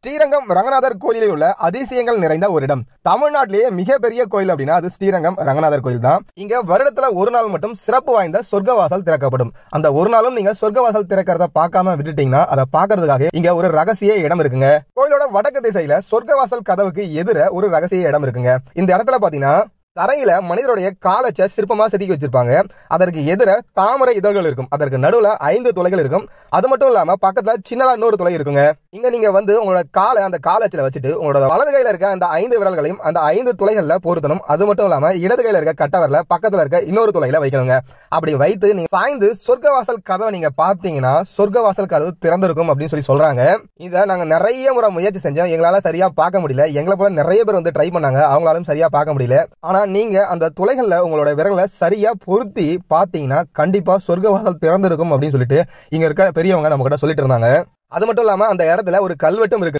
ஸ்ரீரங்கம் ரங்கநாதர் கோயிலில் உள்ள அதிசயங்கள் நிறைந்த ஒரு இடம் தமிழ்நாட்டிலேயே மிகப்பெரிய கோயில் அப்படின்னா அது ஸ்ரீரங்கம் ரங்கநாதர் கோயில் தான் இங்க வருடத்துல ஒரு நாள் மட்டும் சிறப்பு வாய்ந்த சொர்க்கவாசல் திறக்கப்படும் அந்த ஒரு நாளும் நீங்க சொர்க்கவாசல் திறக்கிறத பார்க்காம விட்டுட்டீங்கன்னா அதை பாக்குறதுக்காக இங்க ஒரு ரகசிய இடம் இருக்குங்க கோயிலோட வடக்கு திசையில சொர்க்கவாசல் கதவுக்கு எதிர ஒரு ரகசிய இடம் இருக்குங்க இந்த இடத்துல பாத்தீங்கன்னா தரையில மனிதருடைய காலச்சை சிற்பமா செதுக்கி வச்சிருப்பாங்க அதற்கு எதிர தாமரை இதழ்கள் இருக்கும் அதற்கு நடுவில் ஐந்து துளைகள் இருக்கும் அது மட்டும் இல்லாம பக்கத்துல சின்னதா இன்னொரு துளை இருக்குங்க இங்க நீங்க வந்து உங்களோட காலை அந்த காலச்சில வச்சுட்டு உங்களோட வலது கையில இருக்க அந்த ஐந்து விரல்களையும் அந்த ஐந்து துளைகள்ல பொருத்தணும் அது மட்டும் இல்லாம இடது கையில இருக்க கட்டவரில் பக்கத்துல இருக்க இன்னொரு துளையில வைக்கணுங்க அப்படி வைத்து நீங்க சாய்ந்து சொர்க்கவாசல் கதவை நீங்க பாத்தீங்கன்னா சொர்க்கவாசல் கதவு திறந்திருக்கும் அப்படின்னு சொல்லி சொல்றாங்க இதை நாங்க நிறைய முறை முயற்சி செஞ்சோம் எங்களால சரியா பார்க்க முடியல எங்களை போல நிறைய பேர் வந்து ட்ரை பண்ணாங்க அவங்களாலும் சரியா பார்க்க முடியல ஆனா நீங்கள் அந்த துளைகளில் உங்களோட விரலை சரியாக பொருத்தி பார்த்தீங்கன்னா கண்டிப்பாக சொர்க்கவாசல் திறந்திருக்கும் அப்படின்னு சொல்லிட்டு இங்கே இருக்க பெரியவங்க நம்ம கிட்ட சொல்லிட்டு இருந்தாங்க அது மட்டும் இல்லாமல் அந்த இடத்துல ஒரு கல்வெட்டும் இருக்கு